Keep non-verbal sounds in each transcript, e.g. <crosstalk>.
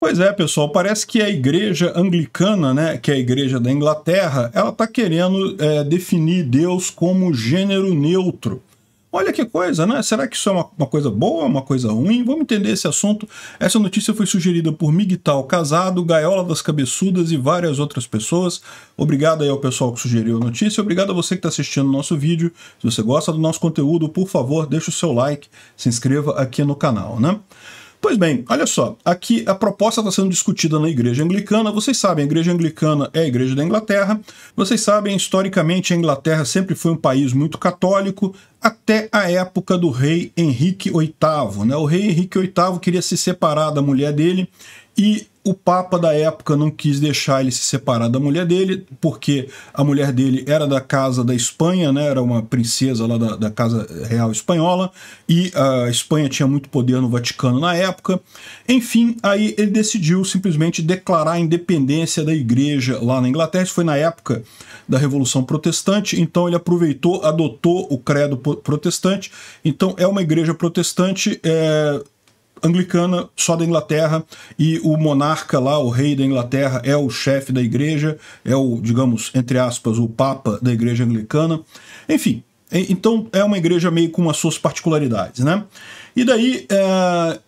Pois é, pessoal, parece que a igreja anglicana, né, que é a igreja da Inglaterra, ela está querendo é, definir Deus como gênero neutro. Olha que coisa, né? Será que isso é uma, uma, coisa boa, uma coisa ruim? Vamos entender esse assunto. Essa notícia foi sugerida por Miguel Casado, Gaiola das Cabeçudas e várias outras pessoas. Obrigado aí ao pessoal que sugeriu a notícia. Obrigado a você que está assistindo o nosso vídeo. Se você gosta do nosso conteúdo, por favor, deixe o seu like, se inscreva aqui no canal, né? Pois bem, olha só, aqui a proposta está sendo discutida na Igreja Anglicana. Vocês sabem, a Igreja Anglicana é a Igreja da Inglaterra. Vocês sabem, historicamente, a Inglaterra sempre foi um país muito católico, até a época do rei Henrique VIII. Né? O rei Henrique VIII queria se separar da mulher dele e o Papa da época não quis deixar ele se separar da mulher dele, porque a mulher dele era da casa da Espanha, né? era uma princesa lá da, da casa real espanhola, e a Espanha tinha muito poder no Vaticano na época. Enfim, aí ele decidiu simplesmente declarar a independência da igreja lá na Inglaterra. Isso foi na época da Revolução Protestante, então ele aproveitou, adotou o credo protestante. Então é uma igreja protestante. É anglicana só da Inglaterra e o monarca lá, o rei da Inglaterra, é o chefe da igreja, é o, digamos, entre aspas, o papa da igreja anglicana. Enfim, então é uma igreja meio com as suas particularidades, né? E daí, eh,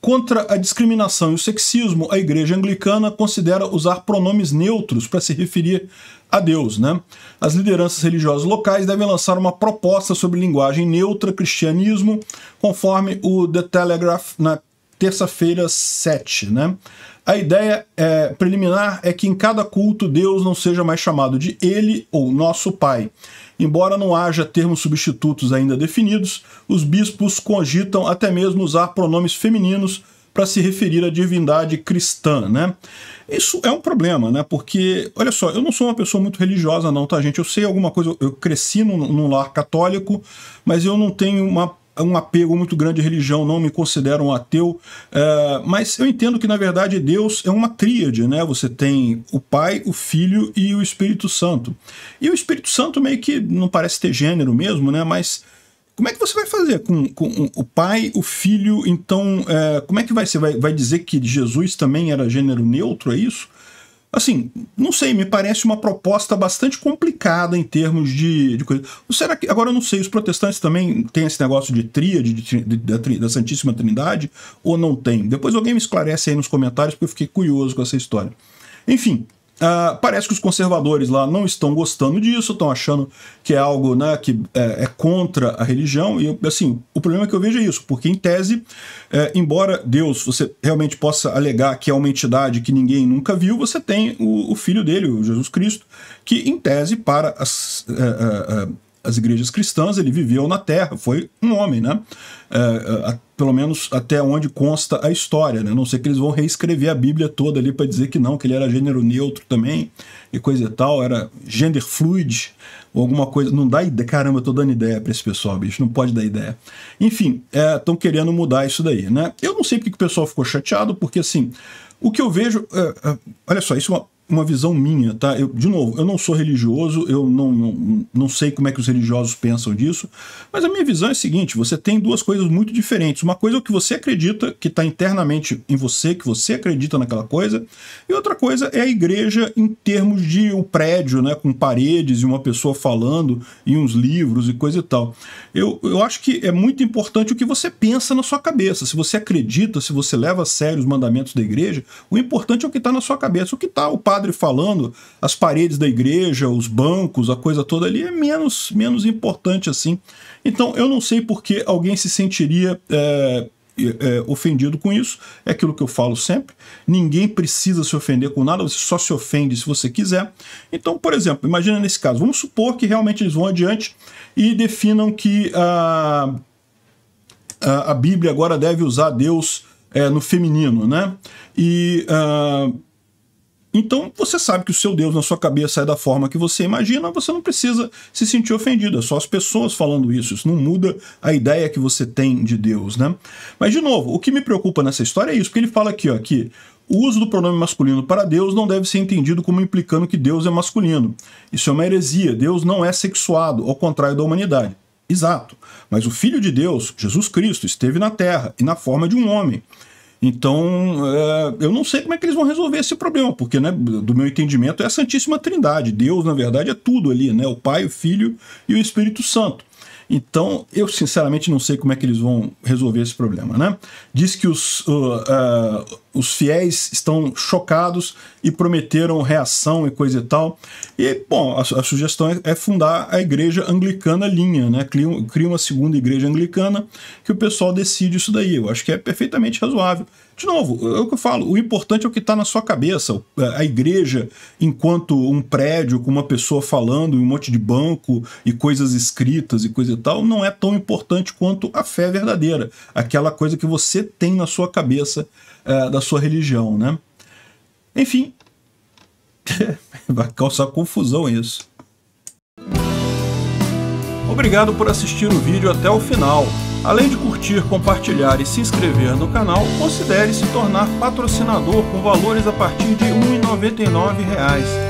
Contra a discriminação e o sexismo, a Igreja Anglicana considera usar pronomes neutros para se referir a Deus. Né? As lideranças religiosas locais devem lançar uma proposta sobre linguagem neutra, cristianismo, conforme o The Telegraph na né? terça-feira 7, né? A ideia é, preliminar é que em cada culto Deus não seja mais chamado de Ele ou Nosso Pai. Embora não haja termos substitutos ainda definidos, os bispos cogitam até mesmo usar pronomes femininos para se referir à divindade cristã, né? Isso é um problema, né? Porque, olha só, eu não sou uma pessoa muito religiosa, não, tá, gente? Eu sei alguma coisa, eu cresci num, num lar católico, mas eu não tenho uma é um apego muito grande à religião, não me considero um ateu, é, mas eu entendo que, na verdade, Deus é uma tríade, né? Você tem o Pai, o Filho e o Espírito Santo. E o Espírito Santo meio que não parece ter gênero mesmo, né? Mas como é que você vai fazer com, com o pai, o filho? Então, é, como é que vai ser? Vai, vai dizer que Jesus também era gênero neutro, é isso? assim, não sei, me parece uma proposta bastante complicada em termos de, de coisa. Será que. Agora eu não sei, os protestantes também têm esse negócio de tríade, de, de, da, da, Santíssima Trindade, ou não tem? Depois alguém me esclarece aí nos comentários, porque eu fiquei curioso com essa história. Enfim, Uh, parece que os conservadores lá não estão gostando disso, estão achando que é algo né, que é, é, contra a religião. E, assim, o problema que eu vejo é isso, porque, em tese, é, embora Deus você realmente possa alegar que é uma entidade que ninguém nunca viu, você tem o, o filho dele, o Jesus Cristo, que, em tese, para as, é, é, é as igrejas cristãs, ele viveu na terra, foi um homem, né? É, é a, pelo menos até onde consta a história, né? não sei que eles vão reescrever a Bíblia toda ali para dizer que não, que ele era gênero neutro também e coisa e tal, era gender fluid ou alguma coisa. Não dá ideia, caramba, eu tô dando ideia para esse pessoal, bicho, não pode dar ideia. Enfim, estão é, querendo mudar isso daí, né? Eu não sei porque que o pessoal ficou chateado, porque assim, o que eu vejo, é, é olha só, isso é uma uma visão minha, tá? Eu, de novo, eu não sou religioso, eu não, não, não sei como é que os religiosos pensam disso, mas a minha visão é a seguinte: você tem duas coisas muito diferentes. Uma coisa é o que você acredita, que está internamente em você, que você acredita naquela coisa, e outra coisa é a igreja em termos de um prédio, né, com paredes e uma pessoa falando e uns livros e coisa e tal. Eu, eu acho que é muito importante o que você pensa na sua cabeça. Se você acredita, se você leva a sério os mandamentos da igreja, o importante é o que está na sua cabeça, o que está o padre padre falando, as paredes da igreja, os bancos, a coisa toda ali é menos, menos importante assim. Então eu não sei por que alguém se sentiria. É, é, ofendido com isso, é aquilo que eu falo sempre. Ninguém precisa se ofender com nada, você só se ofende se você quiser. Então, por exemplo, imagina nesse caso, vamos supor que realmente eles vão adiante e definam que a, a, a Bíblia agora deve usar Deus é, no feminino, né? E. Uh, então você sabe que o seu Deus na sua cabeça é da forma que você imagina, você não precisa se sentir ofendido, é só as pessoas falando isso, isso não muda a ideia que você tem de Deus, né? Mas de novo, o que me preocupa nessa história é isso, porque ele fala aqui, ó, que o uso do pronome masculino para Deus não deve ser entendido como implicando que Deus é masculino. Isso é uma heresia, Deus não é sexuado, ao contrário da humanidade. Exato, mas o Filho de Deus, Jesus Cristo, esteve na terra e na forma de um homem. Então, é, eu não sei como é que eles vão resolver esse problema, porque, né, do meu entendimento, é a Santíssima Trindade. Deus, na verdade, é tudo ali, né? O Pai, o Filho e o Espírito Santo. Então, eu sinceramente não sei como é que eles vão resolver esse problema, né? Diz que os. Uh, uh, os fiéis estão chocados e prometeram reação e coisa e tal. E, bom, a, a sugestão é, é, fundar a igreja anglicana linha, né? Cria, cria, uma segunda igreja anglicana que o pessoal decide isso daí. Eu acho que é perfeitamente razoável. De novo, é o que eu falo, o importante é o que está na sua cabeça. A igreja, enquanto um prédio com uma pessoa falando e um monte de banco e coisas escritas e coisa e tal, não é tão importante quanto a fé verdadeira. Aquela coisa que você tem na sua cabeça é, da da sua religião, né? Enfim, <laughs> vai causar confusão isso. Obrigado por assistir o vídeo até o final. Além de curtir, compartilhar e se inscrever no canal, considere se tornar patrocinador com valores a partir de R$ 1,99